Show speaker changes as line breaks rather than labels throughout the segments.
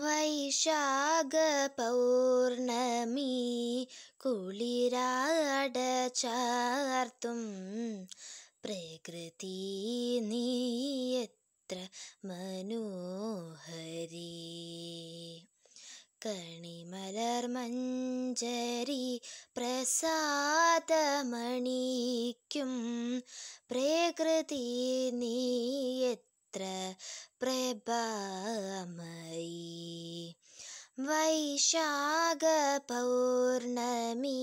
വൈശാഖ പൗർണമി കുളിരാട പ്രകൃതി നീ എത്ര മനോഹരി കണിമലർ മഞ്ചരി പ്രസാദമണിക്കും പ്രകൃതി നീ എത്ര എത്ര പ്രഭാമയി വൈശാഖ പൗർണമി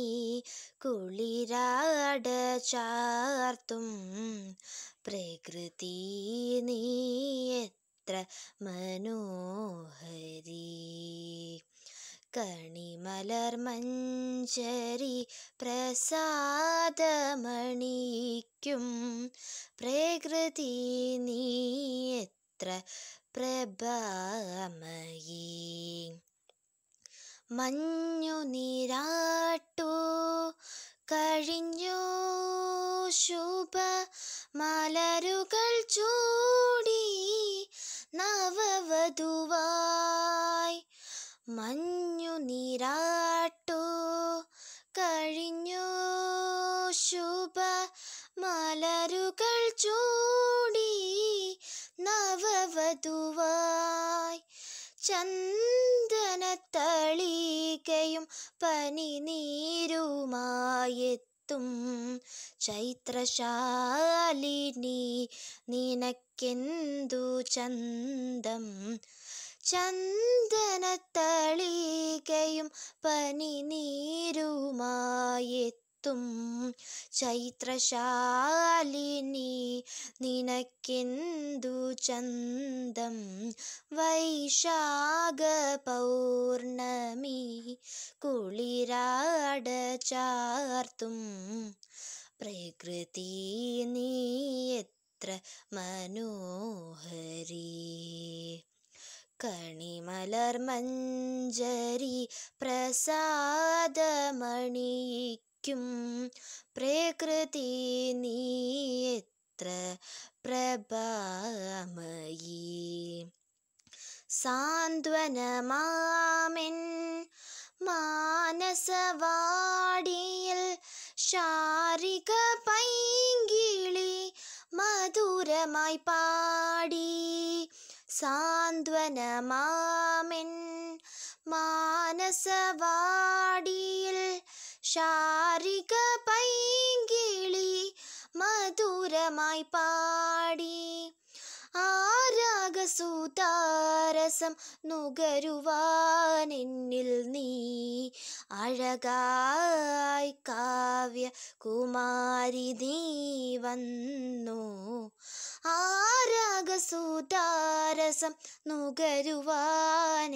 കുളിരാട ചാർത്തും പ്രകൃതി നീ എത്ര മനോഹരി കണിമലർ മഞ്ചരി പ്രസാദമണിക്കും പ്രകൃതി നീ എത്ര പ്രഭാമയീ മഞ്ഞു നീരാട്ടു കഴിഞ്ഞു ശുഭ മലരുകൾ ചൂടി നവവധുവായി മഞ്ഞു നീരാട്ടു കഴിഞ്ഞു ശുഭ മലരുകൾ ചൂടി വധുവായി ചന്ദനത്തളികയും പനിനീരുമായെത്തും ചൈത്രശാലിനി നിനക്കെന്തു ചന്തം ചന്ദനത്തളികയും പനിനീരുമായെത്തും ചൈത്രശാലിനി നിനക്കെന്തു ചന്തം വൈശാഖ പൗർണമി കുളിരാടചാർത്തും പ്രകൃതി നീ എത്ര മനോഹരി കണിമലർ മഞ്ചരി പ്രസാദമണിക്കും പ്രകൃതി നീ मात्र प्रभामयी സാന്ത്വനമാമിൻ മാനസവാടിയിൽ ശാരിക പൈങ്കിളി മധുരമായി പാടി സാന്ത്വനമാമിൻ മാനസവാടിയിൽ ശാരിക പൈങ്കി മധുരമായി പാടി ആരാഗസൂതാരസം നുകരുവാൻ നീ അഴകായി കാവ്യ കുമാരി നീ വന്നു ആരാഗസൂതാരസം നുകരുവാൻ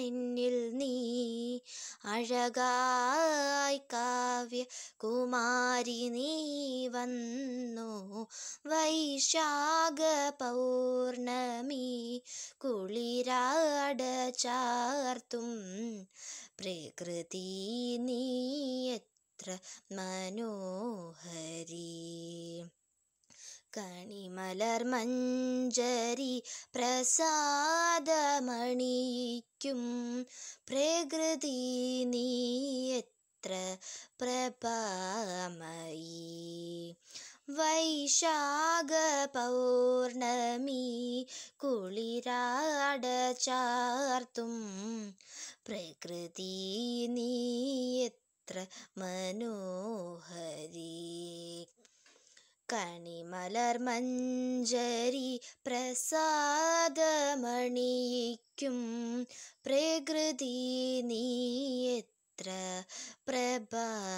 നീ അഴകായ് കാവ്യ കുമാരി നീ വന്നു വൈശാഖ പൗർണമി കുളിരാട ചാർത്തും പ്രകൃതി നീ എത്ര മനോഹരി കണിമലർ മഞ്ചരി പ്രസാദമണിയിക്കും പ്രകൃതി നീ എത്ര പ്രഭാമയി വൈശാഖ പൗർണമി കുളിരാട ചാർത്തും പ്രകൃതി നീ എത്ര മനോഹരി കണിമലർ മഞ്ചരി പ്രസാദമണിയിക്കും പ്രകൃതി നീ എത്ര പ്രഭാമയീ